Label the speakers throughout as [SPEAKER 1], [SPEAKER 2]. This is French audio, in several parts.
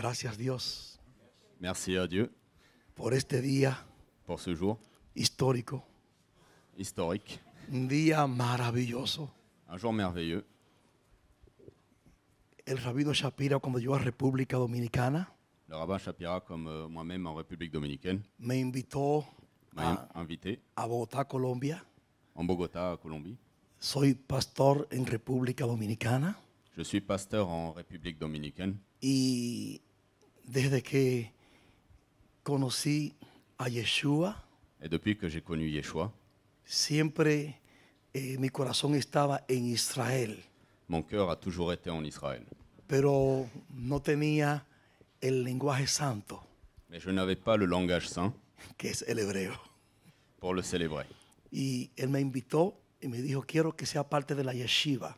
[SPEAKER 1] Gracias Dios.
[SPEAKER 2] Merci à Dieu
[SPEAKER 1] por este día
[SPEAKER 2] pour ce jour histórico, historique,
[SPEAKER 1] un día maravilloso.
[SPEAKER 2] un jour merveilleux.
[SPEAKER 1] El rabino Shapira cuando yo a República Dominicana
[SPEAKER 2] Le rabbin Shapira, comme euh, moi-même en République dominicaine,
[SPEAKER 1] me invitó
[SPEAKER 2] m'a Ah. invité
[SPEAKER 1] a Bogotá, Colombia.
[SPEAKER 2] en Bogotá, Colombie.
[SPEAKER 1] Soy pastor en República Dominicana
[SPEAKER 2] Je suis pasteur en République dominicaine.
[SPEAKER 1] y desde que conocí a Yeshua,
[SPEAKER 2] Et depuis que j'ai connu Yeshua,
[SPEAKER 1] siempre eh, mi corazón estaba en Israel,
[SPEAKER 2] mon cœur a toujours été en Israël.
[SPEAKER 1] pero no tenía el lenguaje santo,
[SPEAKER 2] Mais je n'avais pas le langage saint que es el hebreo. pour le célébrer.
[SPEAKER 1] Y él me invitó y me dijo, quiero que sea parte de la yeshiva.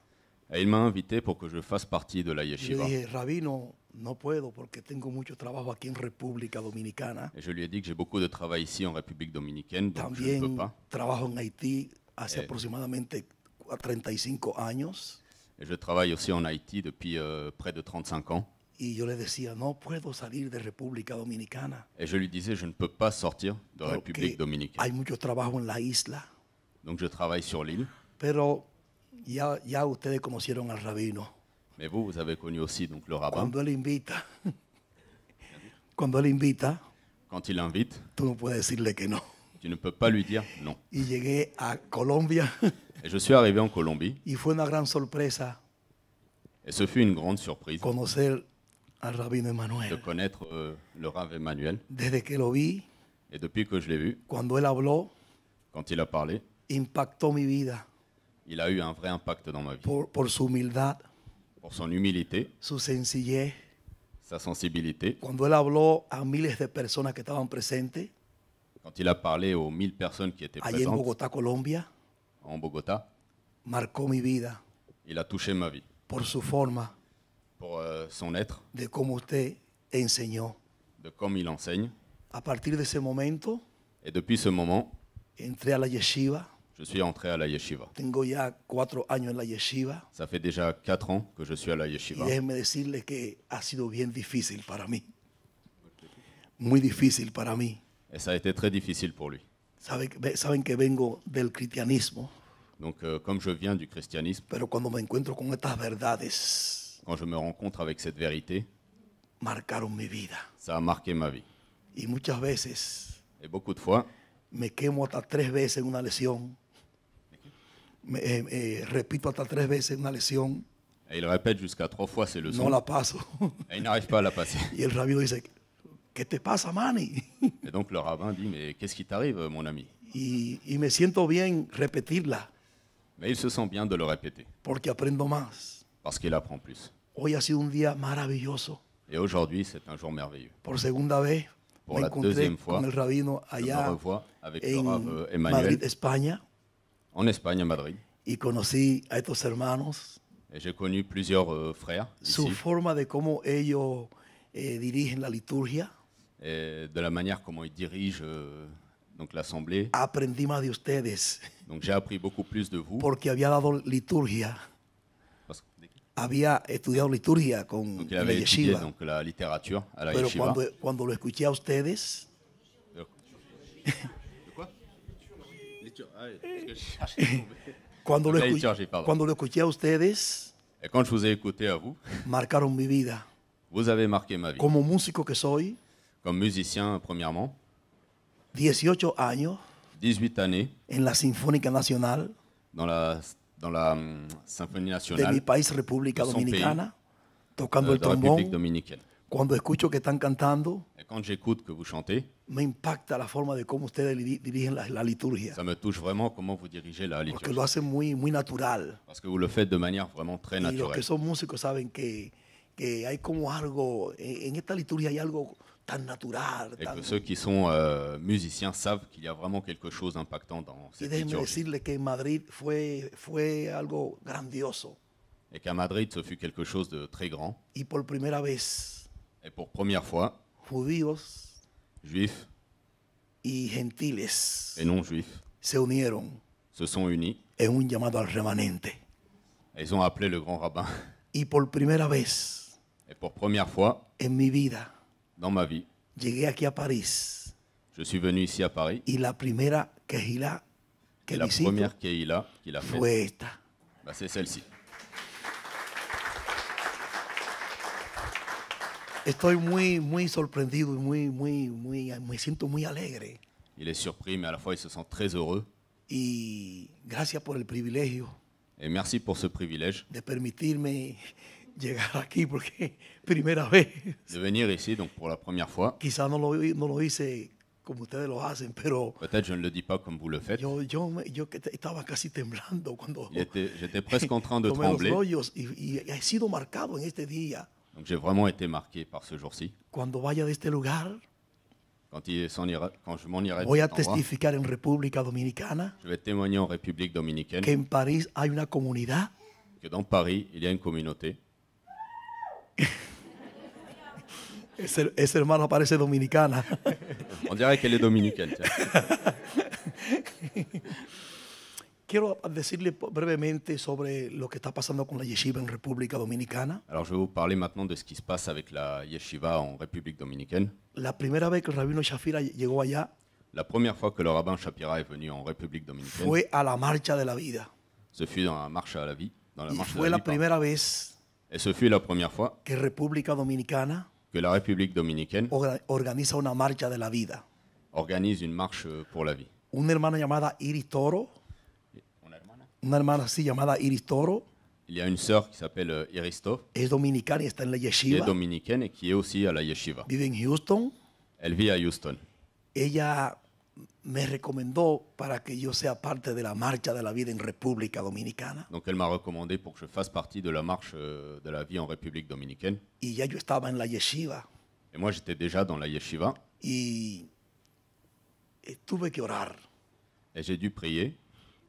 [SPEAKER 2] Et il m'a invité pour que je fasse partie de la Et Yo yeshiva. dije,
[SPEAKER 1] rabino, No puedo porque tengo mucho trabajo aquí en República Dominicana.
[SPEAKER 2] Et je lui ai dit que j'ai beaucoup de travail ici en République dominicaine, donc je peux También
[SPEAKER 1] trabajo en Haití hace eh. aproximadamente aproximadamente 35 años
[SPEAKER 2] Et je travaille aussi en Haïti depuis euh, près de 35 ans.
[SPEAKER 1] y yo le decía, no puedo salir de República Dominicana
[SPEAKER 2] Et je lui disais, je ne peux pas sortir de la République dominicaine.
[SPEAKER 1] hay mucho trabajo en la isla.
[SPEAKER 2] Donc je travaille sur l'île.
[SPEAKER 1] Pero ya, ya ustedes conocieron al rabino.
[SPEAKER 2] Mais vous, vous avez connu aussi donc, le rabbin. Cuando
[SPEAKER 1] él invita, Quand él invite.
[SPEAKER 2] Quand il invite, tú no puedes decirle que non. tu ne peux pas lui dire non.
[SPEAKER 1] Y llegué a Colombia
[SPEAKER 2] Et je suis arrivé en Colombie
[SPEAKER 1] y fue una gran sorpresa
[SPEAKER 2] et ce fut une grande surprise
[SPEAKER 1] conocer al rabino de Emanuel.
[SPEAKER 2] connaître euh, le Rav Emmanuel. Desde que lo vi, Et depuis que je l'ai vu,
[SPEAKER 1] cuando él habló,
[SPEAKER 2] quand il a parlé,
[SPEAKER 1] impactó mi vida
[SPEAKER 2] il a eu un vrai impact dans ma vie por,
[SPEAKER 1] por su humildad, pour son humilité. Su sencillez. Sa
[SPEAKER 2] sensibilité.
[SPEAKER 1] Cuando él habló a miles de personas que estaban presentes.
[SPEAKER 2] Quand il a parlé aux 1000 personnes qui étaient allí en Bogotá, Colombia, en Bogota,
[SPEAKER 1] marcó mi vida
[SPEAKER 2] il a touché ma vie
[SPEAKER 1] por su forma
[SPEAKER 2] pour euh, son être,
[SPEAKER 1] de cómo usted enseñó.
[SPEAKER 2] de comme il enseigne.
[SPEAKER 1] A partir de ce momento,
[SPEAKER 2] Et depuis ce moment,
[SPEAKER 1] entré à la yeshiva
[SPEAKER 2] je suis entré à la yeshiva.
[SPEAKER 1] Tengo ya cuatro años en la yeshiva.
[SPEAKER 2] Ça fait déjà quatre ans que je suis à la yeshiva. Y déjeme
[SPEAKER 1] decirle que ha sido bien difícil para mí. Muy difícil para mí.
[SPEAKER 2] Et ça a été très difficile pour lui.
[SPEAKER 1] Saben, saben que vengo del cristianismo.
[SPEAKER 2] Donc, euh, comme je viens du christianisme,
[SPEAKER 1] Pero cuando me encuentro con estas verdades,
[SPEAKER 2] quand je me rencontre avec cette vérité,
[SPEAKER 1] marcaron mi vida.
[SPEAKER 2] ça a marqué ma vie.
[SPEAKER 1] Y muchas veces
[SPEAKER 2] Et beaucoup de fois,
[SPEAKER 1] me quemo hasta tres veces en una lesión eh, eh, repito hasta tres veces una lesión.
[SPEAKER 2] Et il répète jusqu'à trois fois ses leçons. No la paso. Et il n'arrive pas à la passer.
[SPEAKER 1] y el rabino dice, ¿qué te pasa, Manny?
[SPEAKER 2] Et donc le rabbin dit, mais qu'est-ce qui t'arrive, mon ami?
[SPEAKER 1] Y, y me siento bien repetirla.
[SPEAKER 2] Mais il se sent bien de le répéter.
[SPEAKER 1] Porque aprendo más.
[SPEAKER 2] Parce qu'il apprend plus.
[SPEAKER 1] Hoy ha sido un día maravilloso.
[SPEAKER 2] Et aujourd'hui, c'est un jour merveilleux.
[SPEAKER 1] Por segunda vez, Pour la deuxième fois, con el rabino allá je me revois avec en le Emmanuel, Madrid, España.
[SPEAKER 2] En España, Madrid.
[SPEAKER 1] Y conocí a estos hermanos.
[SPEAKER 2] J'ai connu plusieurs euh, Su
[SPEAKER 1] forma de cómo ellos eh, dirigen la liturgia.
[SPEAKER 2] de la manera como ellos dirigen euh, la asamblea Aprendí más de ustedes. de Porque había dado liturgia.
[SPEAKER 1] Había estudiado liturgia con la
[SPEAKER 2] literatura la Pero
[SPEAKER 1] cuando, lo escuché a ustedes,
[SPEAKER 2] eh, cuando lo, escuché, cuando
[SPEAKER 1] lo escuché a ustedes, eh, marcaron mi vida.
[SPEAKER 2] Como músico que soy, 18 años, en la
[SPEAKER 1] Sinfónica Nacional,
[SPEAKER 2] de mi país, República Dominicana, tocando euh, el trombón, Cuando escucho que están cantando, Et quand j'écoute que vous chantez,
[SPEAKER 1] me impacta la forma de cómo ustedes
[SPEAKER 2] dirigen la, la liturgia, ça me touche vraiment comment vous dirigez la porque lo
[SPEAKER 1] liturgie. hacen muy, muy natural.
[SPEAKER 2] Parce que vous le faites de manière vraiment très naturelle. Y los que naturelle.
[SPEAKER 1] son músicos saben que, que hay como algo, en, en esta liturgia hay algo tan natural. Et Tan, que
[SPEAKER 2] ceux qui sont euh, musiciens savent qu'il y a vraiment quelque chose d'impactant dans y cette déjenme liturgie.
[SPEAKER 1] decirle que en Madrid fue, fue algo grandioso.
[SPEAKER 2] Et qu'à Madrid, ce fut quelque chose de très grand.
[SPEAKER 1] Y por primera vez
[SPEAKER 2] et pour première fois, juifs
[SPEAKER 1] y gentiles
[SPEAKER 2] et non-juifs
[SPEAKER 1] se unieron
[SPEAKER 2] se sont unis
[SPEAKER 1] un llamado al remanente.
[SPEAKER 2] Et ils ont appelé le grand rabbin.
[SPEAKER 1] Et pour première
[SPEAKER 2] fois en mi vida dans ma vie, je suis venu ici à Paris et la
[SPEAKER 1] première Keila
[SPEAKER 2] qu'il a faite, bah, c'est celle-ci.
[SPEAKER 1] Estoy muy, muy sorprendido y muy, muy, muy, me siento muy alegre.
[SPEAKER 2] Il est surpris, mais à la fois il se sent très heureux.
[SPEAKER 1] Y gracias por el privilegio
[SPEAKER 2] Et merci pour ce privilège
[SPEAKER 1] de permitirme llegar aquí porque primera vez.
[SPEAKER 2] de venir ici, donc pour la première fois. Quizás no lo, no lo hice como ustedes lo hacen, pero Peut-être je ne le dis pas comme vous le faites. yo, yo, yo estaba casi temblando cuando Il J'étais presque en train de tomé los trembler.
[SPEAKER 1] rollos y, y he sido marcado en este día
[SPEAKER 2] donc j'ai vraiment été marqué par ce jour-ci.
[SPEAKER 1] vaya de este lugar,
[SPEAKER 2] quand, il ira, quand je m'en irai voy a testificar
[SPEAKER 1] en República Dominicana
[SPEAKER 2] je vais témoigner en République dominicaine que en
[SPEAKER 1] París hay una que
[SPEAKER 2] dans Paris, il y a une communauté.
[SPEAKER 1] Ese, ese parece dominicana.
[SPEAKER 2] On dirait qu'elle est dominicaine.
[SPEAKER 1] Quiero decirle brevemente sobre lo que está pasando con la yeshiva en República Dominicana.
[SPEAKER 2] Alors je vais vous parler maintenant de ce qui se passe avec la yeshiva en République dominicaine.
[SPEAKER 1] La primera vez que el rabino Shafira llegó allá
[SPEAKER 2] La première fois que le rabbin Shapira est venu en République dominicaine, fue
[SPEAKER 1] a la marcha de la vida.
[SPEAKER 2] ce fut dans la marche à la vie. Dans la marche de fue la primera vez Et ce fut la première fois que
[SPEAKER 1] República Dominicana
[SPEAKER 2] que la République dominicaine organiza una marcha de la vida. organise une marche pour la vie.
[SPEAKER 1] Una hermana llamada Iris Toro una hermana así llamada Iris Toro.
[SPEAKER 2] Il y a une sœur qui s'appelle euh, Iris Toro.
[SPEAKER 1] Es dominicana y está en la
[SPEAKER 2] yeshiva. Qui est dominicaine et qui est aussi à la yeshiva. Vive
[SPEAKER 1] en Houston.
[SPEAKER 2] Elle vit à Houston.
[SPEAKER 1] Ella me recomendó para que yo sea parte de la marcha de la vida en República Dominicana.
[SPEAKER 2] Donc elle m'a recommandé pour que je fasse partie de la marche euh, de la vie en République dominicaine. Y ya yo estaba en la yeshiva. Et moi j'étais déjà dans la yeshiva.
[SPEAKER 1] Y tuve que orar.
[SPEAKER 2] Et j'ai dû prier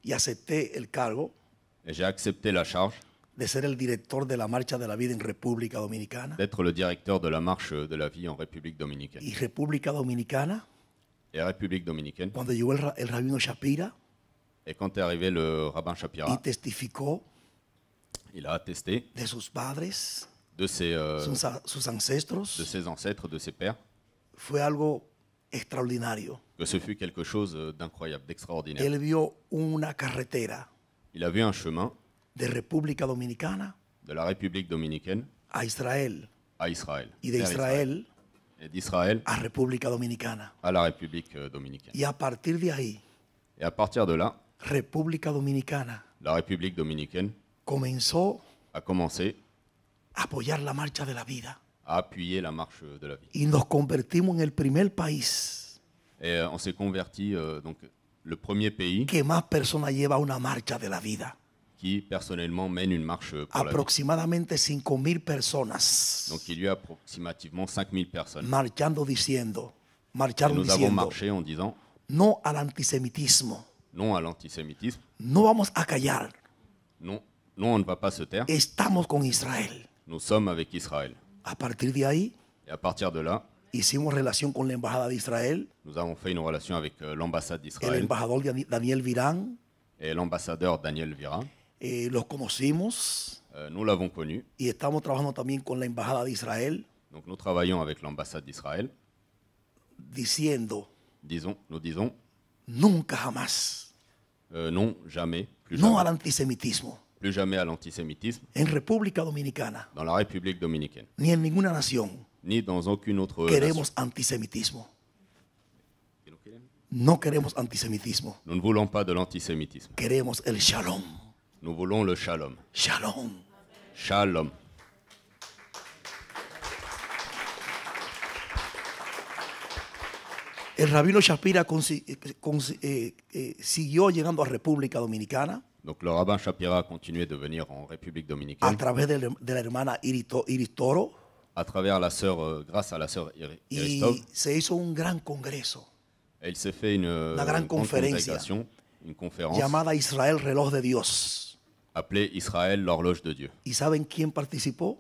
[SPEAKER 1] y acepté el cargo.
[SPEAKER 2] J'ai accepté la charge
[SPEAKER 1] de ser el director de la Marcha de la Vida en República Dominicana.
[SPEAKER 2] D'être le directeur de la Marche de la Vie en République Dominicaine. Y
[SPEAKER 1] República Dominicana.
[SPEAKER 2] Et République Dominicaine. Cuando
[SPEAKER 1] llegó el, el rabino Shapira.
[SPEAKER 2] Et quand est arrivé le rabbin Shapira. Y testificó. Il a attesté. De sus padres. De ses, euh, sus,
[SPEAKER 1] sus ancestros.
[SPEAKER 2] De ses ancêtres, de ses pères.
[SPEAKER 1] Fue algo extraordinario
[SPEAKER 2] que ce fut quelque chose euh, d'incroyable, d'extraordinaire.
[SPEAKER 1] carretera
[SPEAKER 2] Il a vu un chemin de de la République dominicaine à Israël. et et d'Israël à la République euh, dominicaine.
[SPEAKER 1] partir de ahí,
[SPEAKER 2] Et à partir de là,
[SPEAKER 1] la
[SPEAKER 2] République dominicaine a commencé
[SPEAKER 1] la de la
[SPEAKER 2] à appuyer la marche de la vie.
[SPEAKER 1] y nous convertimos en el primer país
[SPEAKER 2] et euh, on s'est converti, euh, donc le premier pays que más persona lleva una marcha de la vida. qui personnellement mène une marche pour
[SPEAKER 1] aproximadamente 5000 personas.
[SPEAKER 2] Donc il y a approximativement 5000 personnes.
[SPEAKER 1] Marchando diciendo, marcharon nous diciendo, avons marché en disant no al antisemitismo.
[SPEAKER 2] Non à l'antisémitisme.
[SPEAKER 1] No vamos a callar.
[SPEAKER 2] Non, non, on ne va pas se taire. Estamos con Israel. Nous sommes avec Israël. À partir de ahí, et à partir de là, Hicimos relación con la Embajada de Israel. Nous avons fait une relation avec euh, l'ambassade d'Israël. El embajador Daniel Virán. et l'ambassadeur Daniel Virán. eh, los
[SPEAKER 1] conocimos
[SPEAKER 2] Euh, nous l'avons connu.
[SPEAKER 1] y estamos trabajando también con la Embajada de Israel
[SPEAKER 2] Donc nous travaillons avec l'ambassade d'Israël. diciendo, Disons, nous disons nunca jamás, euh, non, jamais, plus no al antisemitismo plus jamais à l'antisémitisme en República Dominicana, dans la République dominicaine,
[SPEAKER 1] ni en ninguna nación,
[SPEAKER 2] ni dans aucune autre. Queremos
[SPEAKER 1] antisemitismo. No queremos antisemitismo.
[SPEAKER 2] Nous ne voulons pas de l'antisémitisme.
[SPEAKER 1] Queremos el shalom.
[SPEAKER 2] Nous voulons le shalom.
[SPEAKER 1] Shalom. Shalom. El rabino Shapira eh, eh, eh, eh, siguió llegando a República Dominicana.
[SPEAKER 2] Donc le rabbin Shapira a continué de venir en République dominicaine. A
[SPEAKER 1] travers de, la hermana Iris Toro
[SPEAKER 2] à travers la sœur, euh, grâce à la sœur Iristov.
[SPEAKER 1] Y un grand congreso.
[SPEAKER 2] Et il s'est fait une, euh, une grande congrégation, une conférence llamada
[SPEAKER 1] Israel Reloj de Dios.
[SPEAKER 2] appelée Israël l'horloge de Dieu. ¿Y saben quién participó?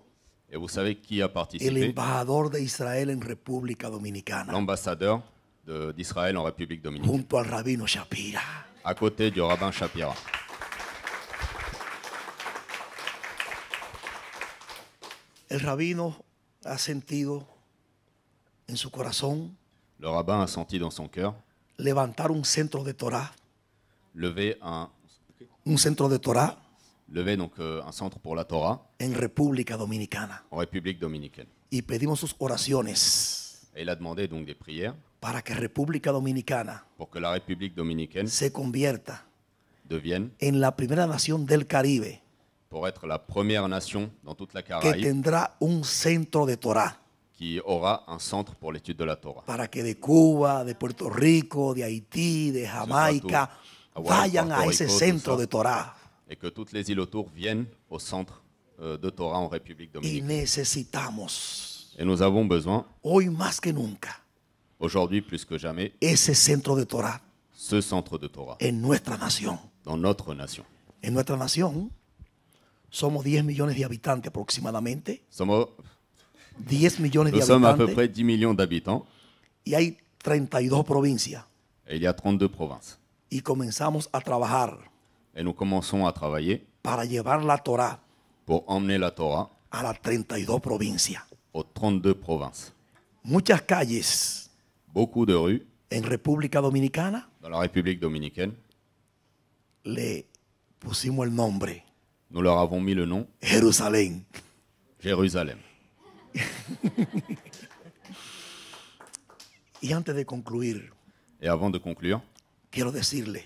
[SPEAKER 2] Et vous savez qui a participé embajador
[SPEAKER 1] en Dominicana,
[SPEAKER 2] L'ambassadeur de- d'Israël en République dominicaine, junto al
[SPEAKER 1] rabino Shapira.
[SPEAKER 2] à côté du rabbin Shapira.
[SPEAKER 1] El rabino ha sentido en su corazón.
[SPEAKER 2] Le rabbin a senti dans son cœur
[SPEAKER 1] levantar un centro de torá.
[SPEAKER 2] Lever un un centro de torá. Lever donc euh, un centre pour la torá.
[SPEAKER 1] en República Dominicana
[SPEAKER 2] en République dominicaine.
[SPEAKER 1] Y pedimos sus oraciones
[SPEAKER 2] Et il a demandé donc des prières
[SPEAKER 1] para que República Dominicana
[SPEAKER 2] pour que la République dominicaine se convierta devienne
[SPEAKER 1] en la primera nación del Caribe
[SPEAKER 2] pour être la première nation dans toute la que Caraïbe
[SPEAKER 1] un centro de Torah
[SPEAKER 2] qui aura un centre pour l'étude de la Torah.
[SPEAKER 1] para que de Cuba, de Puerto Rico, de Haïti, de Jamaica vayan a centre de Torah.
[SPEAKER 2] Et que toutes les îles autour viennent au centre euh, de Torah en République dominicaine. Et nous avons besoin, aujourd'hui plus que jamais,
[SPEAKER 1] ese centro de
[SPEAKER 2] Torah ce centre de Torah en
[SPEAKER 1] nuestra nation
[SPEAKER 2] dans notre nation.
[SPEAKER 1] En notre nation. Somos 10 millones de habitantes aproximadamente.
[SPEAKER 2] Somos 10 millones de habitantes. Somos a peu près 10 millones de habitantes.
[SPEAKER 1] Y hay 32 provincias.
[SPEAKER 2] Et il y a 32 provinces. Y comenzamos a trabajar. Et nous commençons à travailler. Para llevar la Torá. Pour emmener la Torah. A las 32
[SPEAKER 1] provincias.
[SPEAKER 2] Aux 32 provinces.
[SPEAKER 1] Muchas calles.
[SPEAKER 2] Beaucoup de rues.
[SPEAKER 1] En República Dominicana.
[SPEAKER 2] Dans la République Dominicaine.
[SPEAKER 1] Le pusimos el nombre.
[SPEAKER 2] Nous leur avons mis le nom Jérusalem. Jérusalem. y antes
[SPEAKER 1] de concluir,
[SPEAKER 2] Et avant de conclure,
[SPEAKER 1] quiero decirle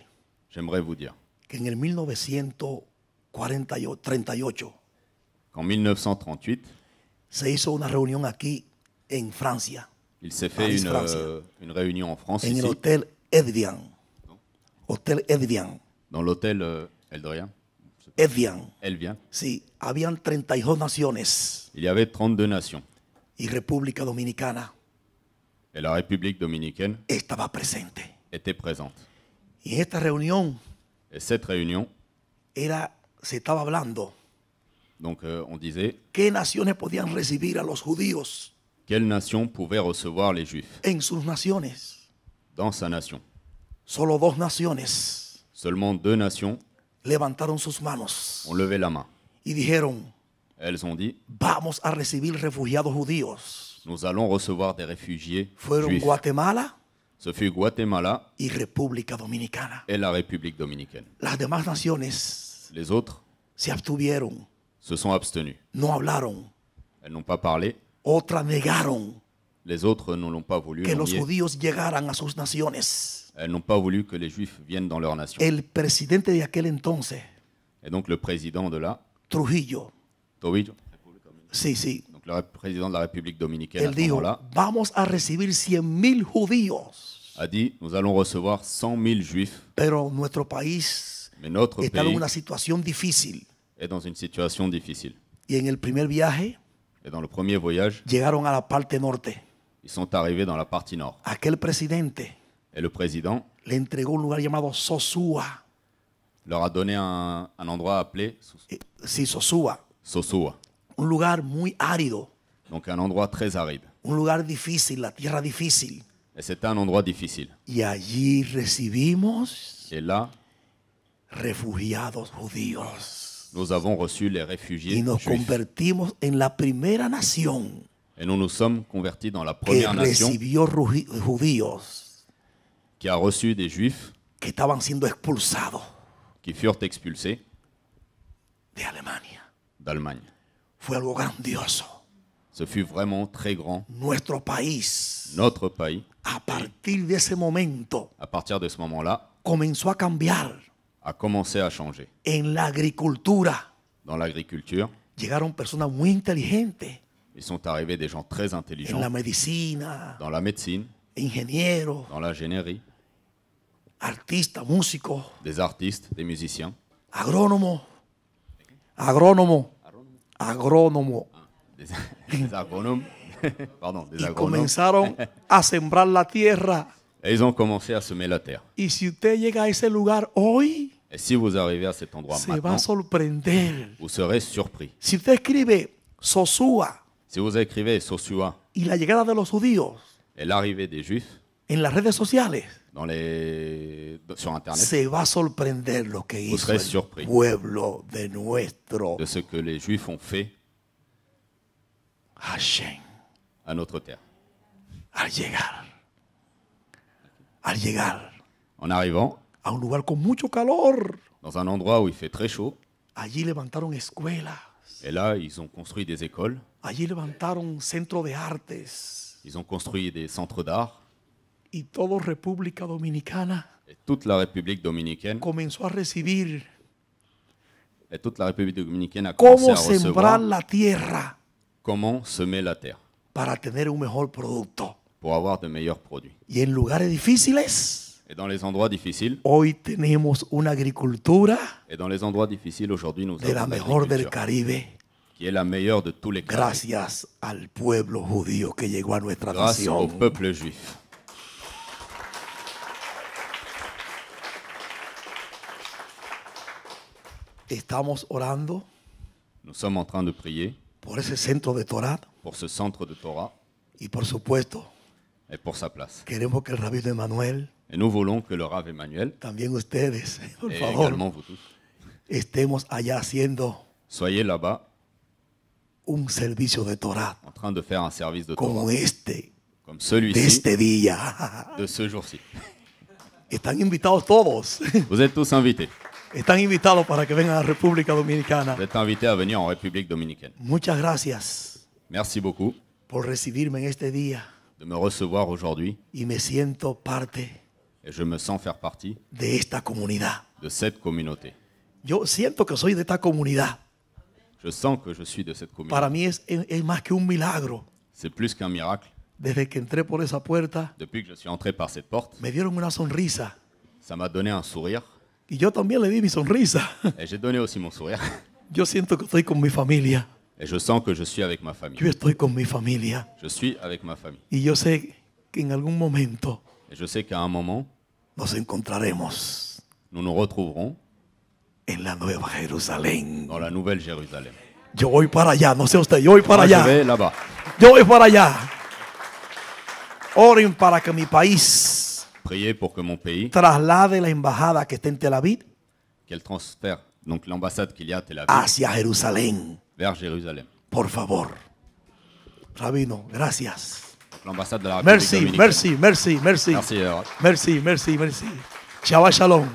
[SPEAKER 2] j'aimerais vous dire
[SPEAKER 1] que en 1938
[SPEAKER 2] qu'en 1938,
[SPEAKER 1] se hizo una reunión aquí en Francia.
[SPEAKER 2] il s'est fait une, euh, une réunion en France, en ici, el Hotel
[SPEAKER 1] Hôtel Edrian.
[SPEAKER 2] dans l'hôtel euh, elle vient.
[SPEAKER 1] Si, habían 32 naciones.
[SPEAKER 2] Il y avait 32 nations
[SPEAKER 1] y República Dominicana
[SPEAKER 2] et la République dominicaine estaba presente. était présente.
[SPEAKER 1] Y esta reunión
[SPEAKER 2] Et cette réunion,
[SPEAKER 1] era se estaba hablando
[SPEAKER 2] donc euh, on disait,
[SPEAKER 1] qué naciones podían
[SPEAKER 2] recibir a los judíos quelle nation pouvait recevoir les Juifs
[SPEAKER 1] en sus naciones.
[SPEAKER 2] dans sa nation Solo dos naciones Seulement deux nations
[SPEAKER 1] levantaron sus manos.
[SPEAKER 2] On levé la main. Y dijeron, Elles ont dit,
[SPEAKER 1] vamos a recibir refugiados judíos.
[SPEAKER 2] nous allons recevoir des réfugiés Fueron juifs.
[SPEAKER 1] Guatemala
[SPEAKER 2] Ce fut Guatemala y República Dominicana. et la République dominicaine.
[SPEAKER 1] Las demás naciones
[SPEAKER 2] Les autres se abstuvieron, se sont abstenus.
[SPEAKER 1] no hablaron,
[SPEAKER 2] Elles n'ont pas parlé, otras negaron les autres ne l'ont pas voulu. Que los judíos
[SPEAKER 1] llegaran a sus naciones.
[SPEAKER 2] Elles n'ont pas voulu que les juifs viennent dans leur nation. El
[SPEAKER 1] presidente de aquel entonces.
[SPEAKER 2] Et donc le président de là. Trujillo. Trujillo. Sí, sí. Donc le président de la République dominicaine. Él dijo, là, vamos a recibir 100.000 judíos. A dit, nous allons recevoir 100 000 juifs. Pero nuestro país Mais notre está pays en una situación difícil. est dans une situation difficile. Y en el primer viaje. Et dans le premier voyage. Llegaron a la parte norte. Ils sont arrivés dans la partie nord. Et le président le un lugar llamado leur a donné un, un endroit appelé Sosua. Eh, Sosua. Un lugar muy árido, Donc un endroit très aride. un
[SPEAKER 1] lugar difícil, la tierra
[SPEAKER 2] difícil. Et c'était un endroit difficile.
[SPEAKER 1] Y allí recibimos Et là, refugiados judíos.
[SPEAKER 2] nous avons reçu les réfugiés. Et nous
[SPEAKER 1] convertimos en la primera nación
[SPEAKER 2] et nous nous sommes convertis dans la première nation qui a reçu des juifs que estaban qui furent expulsés d'Allemagne. Fue Ce fut vraiment très grand,
[SPEAKER 1] Nuestro país,
[SPEAKER 2] notre pays. a
[SPEAKER 1] partir de momento,
[SPEAKER 2] À partir de ce moment-là,
[SPEAKER 1] comenzó a cambiar
[SPEAKER 2] a commencé à changer. en la agricultura. Dans l'agriculture, Llegaron personas muy inteligentes ils sont arrivés des gens très intelligents. la
[SPEAKER 1] medicina,
[SPEAKER 2] dans la médecine.
[SPEAKER 1] Ingénieros.
[SPEAKER 2] Dans l'ingénierie.
[SPEAKER 1] Artistas, músicos.
[SPEAKER 2] Des artistes, des musiciens.
[SPEAKER 1] Agronomos. Agronomos. Agronomos. Ah,
[SPEAKER 2] des, des agronomes. Pardon, des agronomes la tierra. ils ont commencé à semer la terre.
[SPEAKER 1] si usted llega a ese lugar hoy,
[SPEAKER 2] et si vous arrivez à cet endroit maintenant, vous serez surpris. Si vous écrivez Sosua, si vous écrivez Sosua y la llegada de los judíos El arrivée des Juifs en las redes sociales, dans les... sur Internet, se
[SPEAKER 1] va a sorprender lo que vous hizo serez el surpris pueblo
[SPEAKER 2] de nuestro de ce que les Juifs ont fait Hashem à notre terre. al llegar. Al llegar En arrivant a un lugar con mucho calor, dans un endroit où il fait très chaud, allí levantaron
[SPEAKER 1] escuela
[SPEAKER 2] et là, ils ont construit des écoles. Ils ont construit des centres d'art.
[SPEAKER 1] Et toute la République dominicaine. a
[SPEAKER 2] Et toute la commencé à recevoir. la Comment semer la terre. Pour avoir de meilleurs produits. Y en lugares difficiles dans les endroits difficiles. Hoy
[SPEAKER 1] tenemos una agricultura
[SPEAKER 2] Et dans les endroits difficiles, aujourd'hui, nous de avons la meilleure del l'agriculture, Caribe. qui est la meilleure de tous les Gracias al pueblo judío que llegó a nuestra grâce au peuple juif.
[SPEAKER 1] Estamos orando
[SPEAKER 2] Nous sommes en train de prier por ese centro de Torah pour ce centre de Torah y por supuesto et pour sa place.
[SPEAKER 1] queremos que el rabino Emmanuel
[SPEAKER 2] et nous voulons que le Rav Emmanuel,
[SPEAKER 1] también ustedes, por et favor, également vous tous, estemos allá haciendo
[SPEAKER 2] soyez là-bas un servicio de Torah, en train de faire un service de Torah, como este, comme celui-ci, de este día. ce jour-ci. Están invitados todos. Vous êtes tous invités. Están invitados para que vengan a República Dominicana. Vous êtes invités à venir en République dominicaine.
[SPEAKER 1] Muchas gracias
[SPEAKER 2] Merci beaucoup
[SPEAKER 1] por recibirme en este día
[SPEAKER 2] de me recevoir aujourd'hui.
[SPEAKER 1] y me siento parte
[SPEAKER 2] et je me sens faire partie de esta comunidad. de cette communauté.
[SPEAKER 1] Yo siento que soy de esta comunidad.
[SPEAKER 2] Je sens que je suis de cette communauté. Para mí es, es, más que un milagro. C'est plus qu'un miracle. Desde que entré por esa puerta, Depuis que je suis entré par cette porte, me dieron una sonrisa. ça m'a donné un sourire. Y yo también le di mi sonrisa. Et j'ai donné aussi mon sourire. Yo siento que
[SPEAKER 1] estoy con mi familia.
[SPEAKER 2] Et je sens que je suis avec ma famille. Yo estoy con mi
[SPEAKER 1] familia.
[SPEAKER 2] Je suis avec ma famille.
[SPEAKER 1] Y yo sé que en algún momento
[SPEAKER 2] Et je sais qu'à un moment, nos encontraremos. Nous nous retrouverons en la Nueva Jerusalén. la Nouvelle Jérusalem.
[SPEAKER 1] Yo voy para allá, no sé usted, yo voy para allá. Yo
[SPEAKER 2] voy para allá.
[SPEAKER 1] Oren para que mi país
[SPEAKER 2] Priez pour que mon pays,
[SPEAKER 1] traslade la embajada que está en Tel Aviv
[SPEAKER 2] qu'elle transfère donc l'ambassade qu'il y a à Tel Aviv hacia Jerusalén. vers Jérusalem. Por favor. Rabino, gracias. merci, Merci, merci,
[SPEAKER 1] merci. Merci, Merci, merci, merci. shalom.